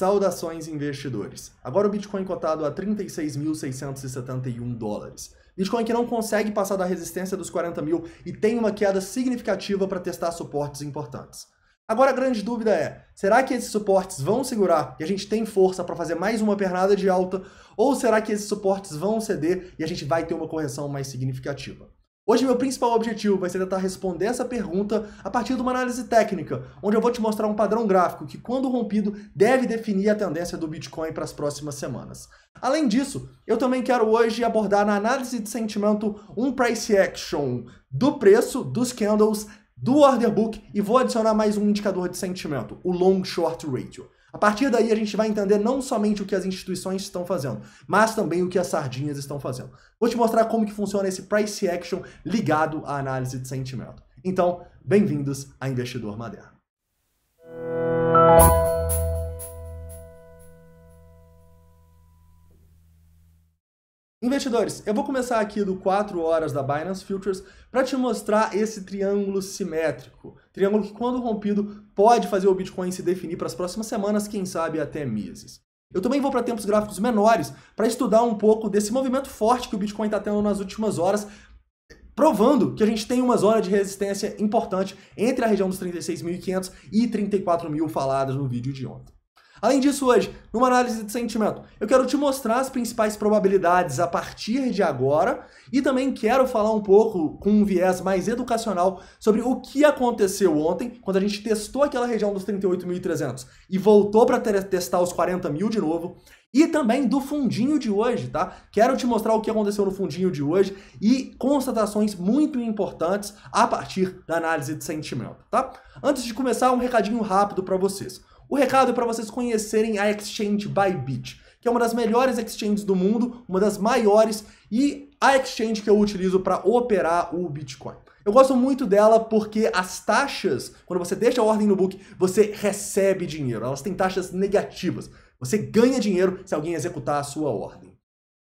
Saudações investidores. Agora o Bitcoin cotado a 36.671 dólares. Bitcoin que não consegue passar da resistência dos 40 mil e tem uma queda significativa para testar suportes importantes. Agora a grande dúvida é: será que esses suportes vão segurar e a gente tem força para fazer mais uma pernada de alta? Ou será que esses suportes vão ceder e a gente vai ter uma correção mais significativa? Hoje meu principal objetivo vai ser tentar responder essa pergunta a partir de uma análise técnica, onde eu vou te mostrar um padrão gráfico que, quando rompido, deve definir a tendência do Bitcoin para as próximas semanas. Além disso, eu também quero hoje abordar na análise de sentimento um price action do preço dos candles do order book e vou adicionar mais um indicador de sentimento, o long short ratio. A partir daí a gente vai entender não somente o que as instituições estão fazendo, mas também o que as sardinhas estão fazendo. Vou te mostrar como que funciona esse price action ligado à análise de sentimento. Então, bem-vindos a Investidor Moderno. Investidores, eu vou começar aqui do 4 horas da Binance Futures para te mostrar esse triângulo simétrico. Triângulo que, quando rompido, pode fazer o Bitcoin se definir para as próximas semanas, quem sabe até meses. Eu também vou para tempos gráficos menores para estudar um pouco desse movimento forte que o Bitcoin está tendo nas últimas horas, provando que a gente tem uma zona de resistência importante entre a região dos 36.500 e 34.000 faladas no vídeo de ontem. Além disso, hoje, numa análise de sentimento, eu quero te mostrar as principais probabilidades a partir de agora e também quero falar um pouco com um viés mais educacional sobre o que aconteceu ontem, quando a gente testou aquela região dos 38.300 e voltou para testar os 40 mil de novo. E também do fundinho de hoje, tá? Quero te mostrar o que aconteceu no fundinho de hoje e constatações muito importantes a partir da análise de sentimento, tá? Antes de começar, um recadinho rápido para vocês. O recado é para vocês conhecerem a Exchange Bybit, que é uma das melhores exchanges do mundo, uma das maiores e a exchange que eu utilizo para operar o Bitcoin. Eu gosto muito dela porque as taxas, quando você deixa a ordem no book, você recebe dinheiro. Elas têm taxas negativas. Você ganha dinheiro se alguém executar a sua ordem.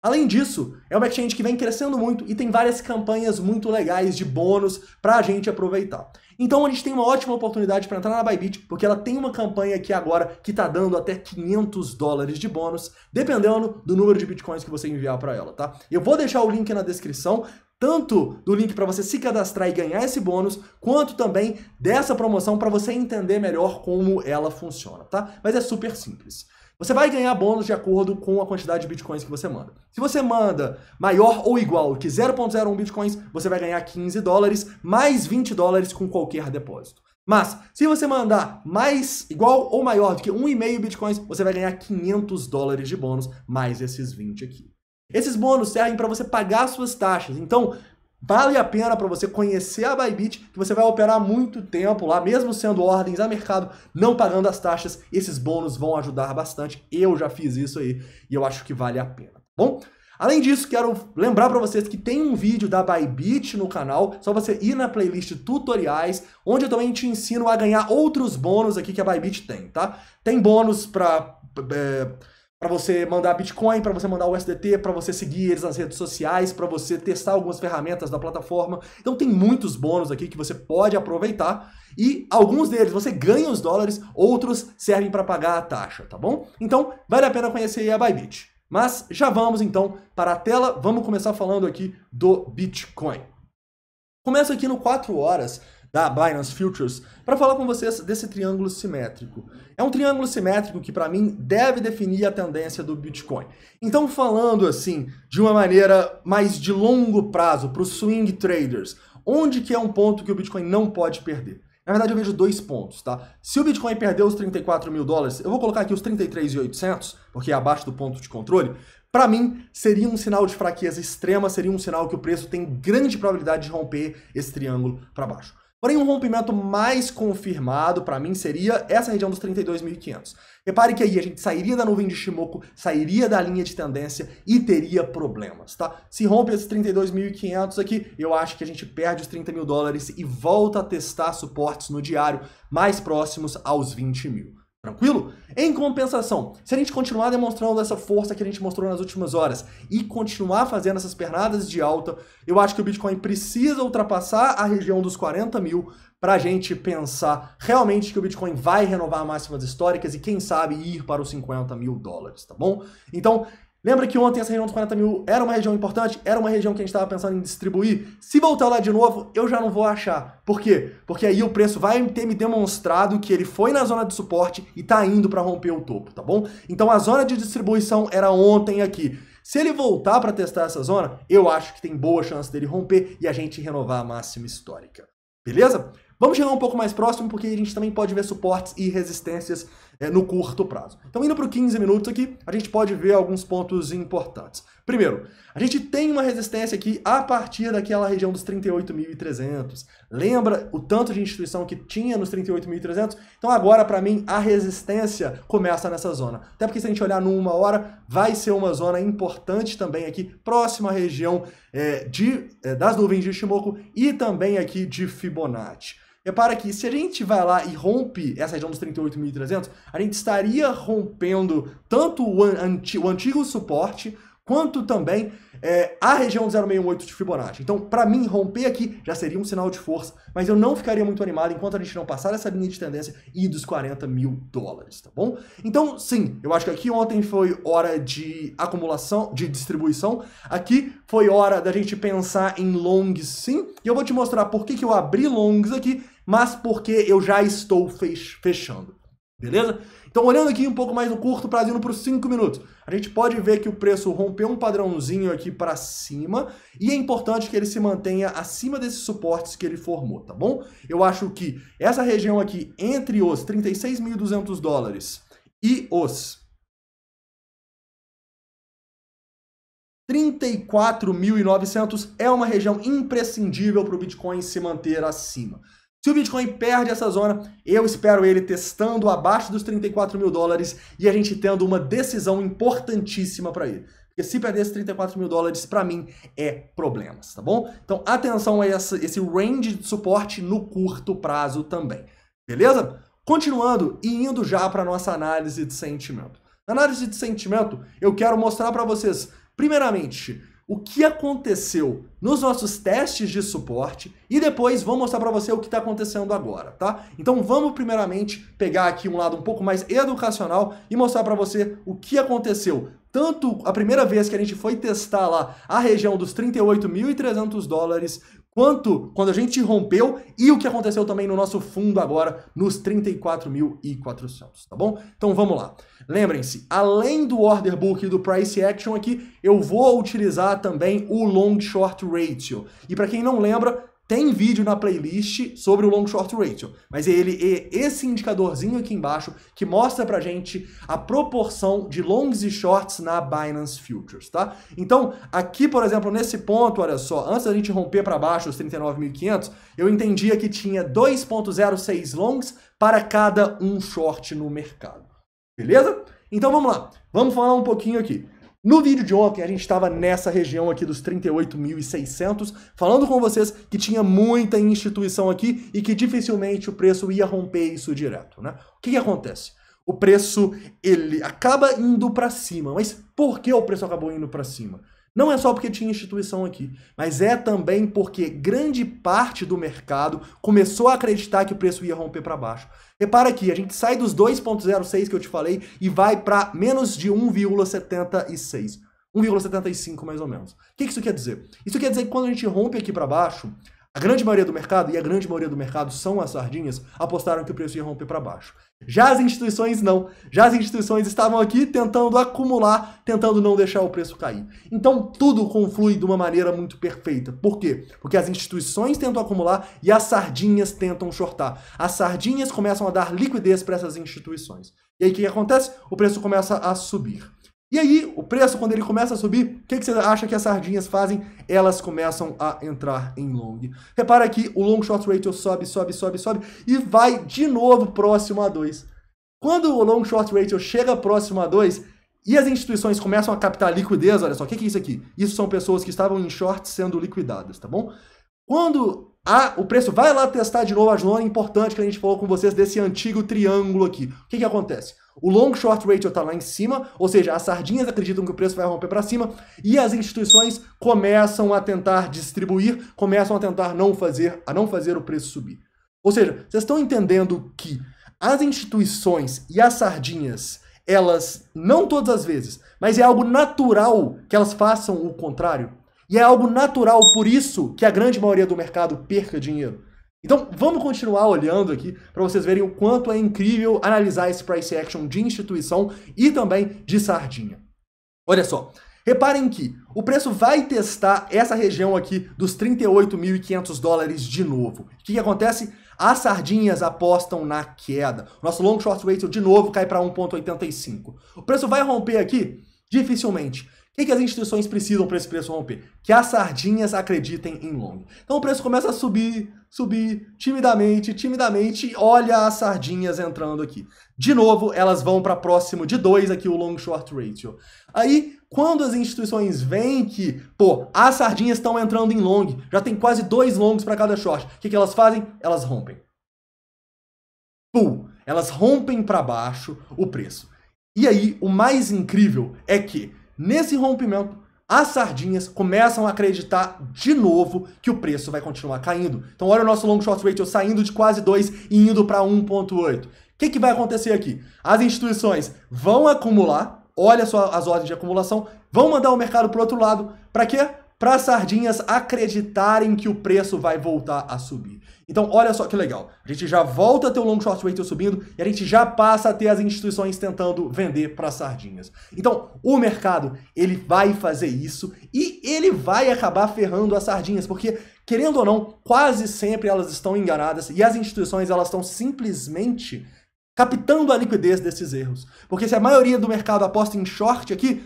Além disso, é uma exchange que vem crescendo muito e tem várias campanhas muito legais de bônus para a gente aproveitar. Então a gente tem uma ótima oportunidade para entrar na Bybit, porque ela tem uma campanha aqui agora que está dando até 500 dólares de bônus, dependendo do número de bitcoins que você enviar para ela, tá? Eu vou deixar o link na descrição tanto do link para você se cadastrar e ganhar esse bônus, quanto também dessa promoção para você entender melhor como ela funciona, tá? Mas é super simples. Você vai ganhar bônus de acordo com a quantidade de bitcoins que você manda. Se você manda maior ou igual que 0.01 bitcoins, você vai ganhar 15 dólares mais 20 dólares com qualquer depósito. Mas, se você mandar mais, igual ou maior do que 1,5 bitcoins, você vai ganhar 500 dólares de bônus mais esses 20 aqui. Esses bônus servem para você pagar suas taxas. Então, vale a pena para você conhecer a Bybit, que você vai operar muito tempo lá, mesmo sendo ordens a mercado, não pagando as taxas. Esses bônus vão ajudar bastante. Eu já fiz isso aí e eu acho que vale a pena, tá bom? Além disso, quero lembrar para vocês que tem um vídeo da Bybit no canal, só você ir na playlist tutoriais, onde eu também te ensino a ganhar outros bônus aqui que a Bybit tem, tá? Tem bônus para é para você mandar Bitcoin, para você mandar o USDT, para você seguir eles nas redes sociais, para você testar algumas ferramentas da plataforma. Então tem muitos bônus aqui que você pode aproveitar e alguns deles você ganha os dólares, outros servem para pagar a taxa, tá bom? Então vale a pena conhecer a Bybit. Mas já vamos então para a tela, vamos começar falando aqui do Bitcoin. Começa aqui no 4 horas da Binance Futures, para falar com vocês desse triângulo simétrico. É um triângulo simétrico que, para mim, deve definir a tendência do Bitcoin. Então, falando assim, de uma maneira mais de longo prazo, para os swing traders, onde que é um ponto que o Bitcoin não pode perder? Na verdade, eu vejo dois pontos, tá? Se o Bitcoin perder os 34 mil dólares, eu vou colocar aqui os 33.800, porque é abaixo do ponto de controle, para mim, seria um sinal de fraqueza extrema, seria um sinal que o preço tem grande probabilidade de romper esse triângulo para baixo. Porém, um rompimento mais confirmado para mim seria essa região dos 32.500. Repare que aí a gente sairia da nuvem de Shimoku, sairia da linha de tendência e teria problemas, tá? Se rompe esses 32.500 aqui, eu acho que a gente perde os 30 mil dólares e volta a testar suportes no diário mais próximos aos 20 mil. Tranquilo? Em compensação, se a gente continuar demonstrando essa força que a gente mostrou nas últimas horas e continuar fazendo essas pernadas de alta, eu acho que o Bitcoin precisa ultrapassar a região dos 40 mil para a gente pensar realmente que o Bitcoin vai renovar máximas históricas e, quem sabe, ir para os 50 mil dólares, tá bom? Então, Lembra que ontem essa região dos 40 mil era uma região importante? Era uma região que a gente estava pensando em distribuir? Se voltar lá de novo, eu já não vou achar. Por quê? Porque aí o preço vai ter me demonstrado que ele foi na zona de suporte e está indo para romper o topo, tá bom? Então a zona de distribuição era ontem aqui. Se ele voltar para testar essa zona, eu acho que tem boa chance dele romper e a gente renovar a máxima histórica. Beleza? Vamos chegar um pouco mais próximo, porque a gente também pode ver suportes e resistências é, no curto prazo. Então, indo para o 15 minutos aqui, a gente pode ver alguns pontos importantes. Primeiro, a gente tem uma resistência aqui a partir daquela região dos 38.300. Lembra o tanto de instituição que tinha nos 38.300? Então, agora, para mim, a resistência começa nessa zona. Até porque, se a gente olhar numa hora, vai ser uma zona importante também aqui, próxima à região é, de, é, das nuvens de Shimoku e também aqui de Fibonacci. Repara que se a gente vai lá e rompe essa região dos 38.300, a gente estaria rompendo tanto o, anti, o antigo suporte quanto também é, a região 0,618 de Fibonacci. Então, para mim, romper aqui já seria um sinal de força, mas eu não ficaria muito animado enquanto a gente não passar essa linha de tendência e dos 40 mil dólares, tá bom? Então, sim, eu acho que aqui ontem foi hora de acumulação, de distribuição, aqui foi hora da gente pensar em longs, sim, e eu vou te mostrar por que, que eu abri longs aqui, mas porque eu já estou fechando. Beleza? Então, olhando aqui um pouco mais no curto prazo, indo para os 5 minutos, a gente pode ver que o preço rompeu um padrãozinho aqui para cima e é importante que ele se mantenha acima desses suportes que ele formou, tá bom? Eu acho que essa região aqui entre os 36.200 dólares e os 34.900 é uma região imprescindível para o Bitcoin se manter acima. Se o Bitcoin perde essa zona, eu espero ele testando abaixo dos 34 mil dólares e a gente tendo uma decisão importantíssima para ele. Porque se perder esses 34 mil dólares, para mim, é problemas, tá bom? Então, atenção a essa, esse range de suporte no curto prazo também, beleza? Continuando e indo já para nossa análise de sentimento. Na análise de sentimento, eu quero mostrar para vocês, primeiramente, o que aconteceu nos nossos testes de suporte e depois vou mostrar para você o que está acontecendo agora, tá? Então vamos primeiramente pegar aqui um lado um pouco mais educacional e mostrar para você o que aconteceu. Tanto a primeira vez que a gente foi testar lá a região dos 38.300 dólares, quanto quando a gente rompeu e o que aconteceu também no nosso fundo agora, nos 34.400, tá bom? Então vamos lá. Lembrem-se, além do order book e do price action aqui, eu vou utilizar também o long short ratio. E para quem não lembra, tem vídeo na playlist sobre o long short ratio, mas é ele é esse indicadorzinho aqui embaixo que mostra pra gente a proporção de longs e shorts na Binance Futures, tá? Então, aqui, por exemplo, nesse ponto, olha só, antes da gente romper para baixo os 39.500, eu entendia que tinha 2.06 longs para cada um short no mercado. Beleza? Então vamos lá. Vamos falar um pouquinho aqui. No vídeo de ontem, a gente estava nessa região aqui dos 38.600, falando com vocês que tinha muita instituição aqui e que dificilmente o preço ia romper isso direto, né? O que, que acontece? O preço ele acaba indo para cima, mas por que o preço acabou indo para cima? Não é só porque tinha instituição aqui, mas é também porque grande parte do mercado começou a acreditar que o preço ia romper para baixo. Repara aqui, a gente sai dos 2.06 que eu te falei e vai para menos de 1,76. 1,75 mais ou menos. O que isso quer dizer? Isso quer dizer que quando a gente rompe aqui para baixo, a grande maioria do mercado, e a grande maioria do mercado são as sardinhas, apostaram que o preço ia romper para baixo. Já as instituições não. Já as instituições estavam aqui tentando acumular, tentando não deixar o preço cair. Então tudo conflui de uma maneira muito perfeita. Por quê? Porque as instituições tentam acumular e as sardinhas tentam shortar. As sardinhas começam a dar liquidez para essas instituições. E aí o que acontece? O preço começa a subir. E aí, o preço, quando ele começa a subir, o que, que você acha que as sardinhas fazem? Elas começam a entrar em long. Repara aqui, o long short ratio sobe, sobe, sobe, sobe e vai de novo próximo a 2. Quando o long short ratio chega próximo a 2 e as instituições começam a captar liquidez, olha só, o que, que é isso aqui? Isso são pessoas que estavam em short sendo liquidadas, tá bom? Quando a, o preço vai lá testar de novo a zona, é importante que a gente falou com vocês desse antigo triângulo aqui. O que, que acontece? O long short ratio está lá em cima, ou seja, as sardinhas acreditam que o preço vai romper para cima e as instituições começam a tentar distribuir, começam a tentar não fazer, a não fazer o preço subir. Ou seja, vocês estão entendendo que as instituições e as sardinhas, elas não todas as vezes, mas é algo natural que elas façam o contrário. E é algo natural por isso que a grande maioria do mercado perca dinheiro. Então vamos continuar olhando aqui para vocês verem o quanto é incrível analisar esse price action de instituição e também de sardinha. Olha só, reparem que o preço vai testar essa região aqui dos 38.500 dólares de novo. O que, que acontece? As sardinhas apostam na queda. Nosso long short ratio de novo cai para 1,85. O preço vai romper aqui? Dificilmente. O que, que as instituições precisam para esse preço romper? Que as sardinhas acreditem em long. Então o preço começa a subir, subir timidamente, timidamente, olha as sardinhas entrando aqui. De novo, elas vão para próximo de 2 aqui o long short ratio. Aí, quando as instituições veem que, pô, as sardinhas estão entrando em long, já tem quase dois longos para cada short, o que, que elas fazem? Elas rompem. Pum! Elas rompem para baixo o preço. E aí, o mais incrível é que, nesse rompimento, as sardinhas começam a acreditar de novo que o preço vai continuar caindo. Então olha o nosso long short ratio saindo de quase 2 e indo para 1.8. O que, que vai acontecer aqui? As instituições vão acumular, olha só as ordens de acumulação, vão mandar o mercado para o outro lado, para quê? para as sardinhas acreditarem que o preço vai voltar a subir. Então, olha só que legal. A gente já volta a ter o long short rate subindo e a gente já passa a ter as instituições tentando vender para sardinhas. Então, o mercado, ele vai fazer isso e ele vai acabar ferrando as sardinhas, porque querendo ou não, quase sempre elas estão enganadas e as instituições elas estão simplesmente captando a liquidez desses erros. Porque se a maioria do mercado aposta em short aqui,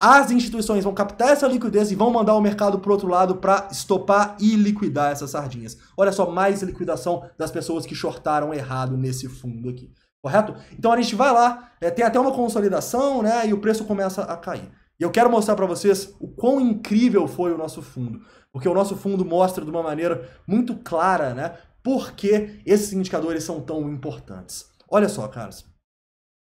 as instituições vão captar essa liquidez e vão mandar o mercado para outro lado para estopar e liquidar essas sardinhas. Olha só, mais liquidação das pessoas que shortaram errado nesse fundo aqui. Correto? Então a gente vai lá, é, tem até uma consolidação, né? E o preço começa a cair. E eu quero mostrar para vocês o quão incrível foi o nosso fundo. Porque o nosso fundo mostra de uma maneira muito clara, né? Por que esses indicadores são tão importantes. Olha só, caras.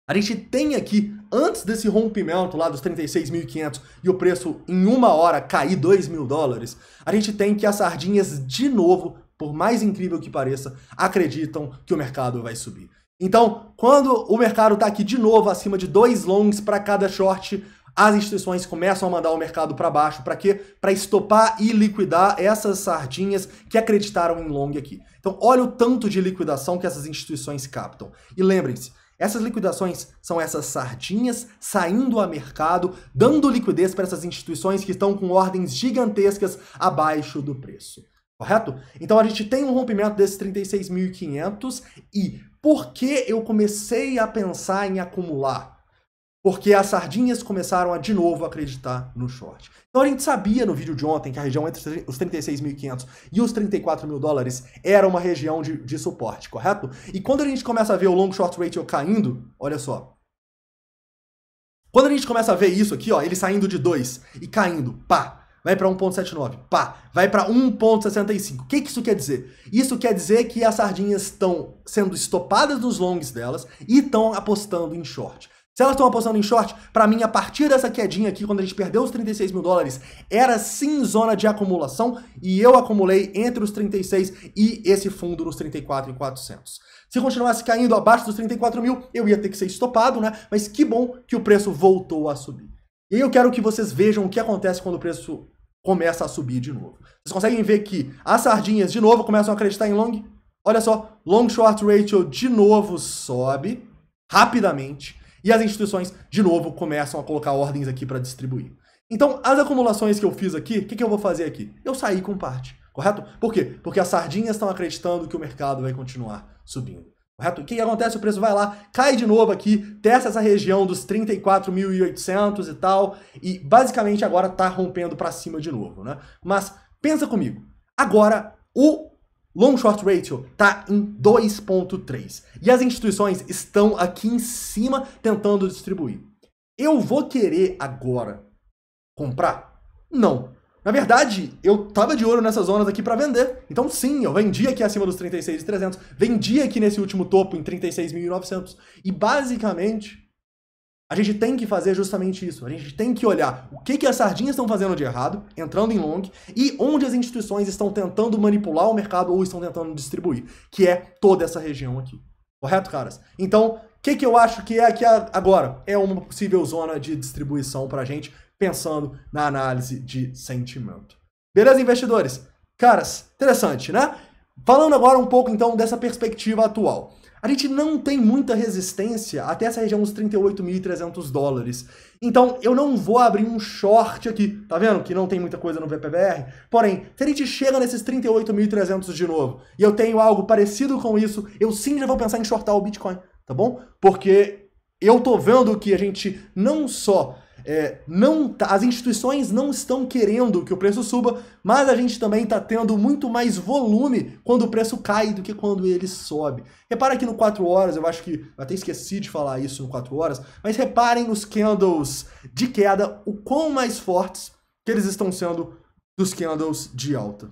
A gente tem aqui, antes desse rompimento lá dos 36.500 e o preço em uma hora cair 2 mil dólares, a gente tem que as sardinhas, de novo, por mais incrível que pareça, acreditam que o mercado vai subir. Então, quando o mercado está aqui de novo acima de dois longs para cada short, as instituições começam a mandar o mercado para baixo. Para quê? Para estopar e liquidar essas sardinhas que acreditaram em long aqui. Então, olha o tanto de liquidação que essas instituições captam. E lembrem-se, essas liquidações são essas sardinhas saindo a mercado, dando liquidez para essas instituições que estão com ordens gigantescas abaixo do preço. Correto? Então a gente tem um rompimento desses 36.500 e por que eu comecei a pensar em acumular? porque as sardinhas começaram a de novo acreditar no short. Então a gente sabia no vídeo de ontem que a região entre os 36.500 e os 34 mil dólares era uma região de, de, suporte, correto? E quando a gente começa a ver o long short ratio caindo, olha só. Quando a gente começa a ver isso aqui, ó, ele saindo de 2 e caindo, pá, vai para 1.79, pá, vai para 1.65. O que, que isso quer dizer? Isso quer dizer que as sardinhas estão sendo estopadas nos longs delas e estão apostando em short. Se elas estão apostando em short, para mim, a partir dessa quedinha aqui, quando a gente perdeu os 36 mil dólares, era sim zona de acumulação e eu acumulei entre os 36 e esse fundo nos 34,400. Se continuasse caindo abaixo dos 34 mil, eu ia ter que ser estopado, né? Mas que bom que o preço voltou a subir. E aí eu quero que vocês vejam o que acontece quando o preço começa a subir de novo. Vocês conseguem ver que as sardinhas de novo começam a acreditar em long? Olha só, long short ratio de novo sobe rapidamente e as instituições, de novo, começam a colocar ordens aqui para distribuir. Então, as acumulações que eu fiz aqui, o que, que, eu vou fazer aqui? Eu saí com parte, correto? Por quê? Porque as sardinhas estão acreditando que o mercado vai continuar subindo. Correto? O que, acontece? O preço vai lá, cai de novo aqui, testa essa região dos 34.800 e tal, e basicamente agora está rompendo para cima de novo, né? Mas pensa comigo, agora o long short ratio está em 2.3. E as instituições estão aqui em cima tentando distribuir. Eu vou querer agora comprar? Não. Na verdade, eu tava de olho nessas zonas aqui para vender. Então sim, eu vendi aqui acima dos 36.300, vendi aqui nesse último topo em 36.900 e basicamente a gente tem que fazer justamente isso. A gente tem que olhar o que, que as sardinhas estão fazendo de errado, entrando em long, e onde as instituições estão tentando manipular o mercado ou estão tentando distribuir, que é toda essa região aqui. Correto, caras? Então, o que, que eu acho que é aqui agora? É uma possível zona de distribuição para a gente, pensando na análise de sentimento. Beleza, investidores? Caras, interessante, né? Falando agora um pouco, então, dessa perspectiva atual. A gente não tem muita resistência até essa região dos 38.300 dólares. Então, eu não vou abrir um short aqui, tá vendo? Que não tem muita coisa no VPBR. Porém, se a gente chega nesses 38.300 de novo, e eu tenho algo parecido com isso, eu sim já vou pensar em shortar o Bitcoin, tá bom? Porque eu tô vendo que a gente não só é, não tá, as instituições não estão querendo que o preço suba, mas a gente também está tendo muito mais volume quando o preço cai do que quando ele sobe. Repara aqui no 4 horas, eu acho que eu até esqueci de falar isso no 4 horas, mas reparem os candles de queda, o quão mais fortes que eles estão sendo dos candles de alta.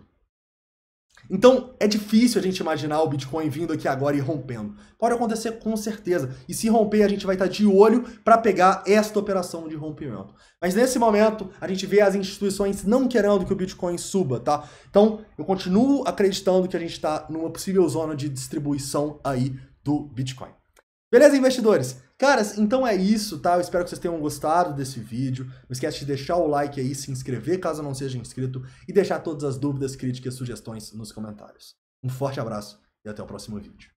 Então é difícil a gente imaginar o Bitcoin vindo aqui agora e rompendo. Pode acontecer com certeza. E se romper, a gente vai estar tá de olho para pegar esta operação de rompimento. Mas nesse momento, a gente vê as instituições não querendo que o Bitcoin suba, tá? Então eu continuo acreditando que a gente está numa possível zona de distribuição aí do Bitcoin. Beleza, investidores? Caras, então é isso, tá? Eu espero que vocês tenham gostado desse vídeo. Não esquece de deixar o like aí, se inscrever caso não seja inscrito e deixar todas as dúvidas, críticas, sugestões nos comentários. Um forte abraço e até o próximo vídeo.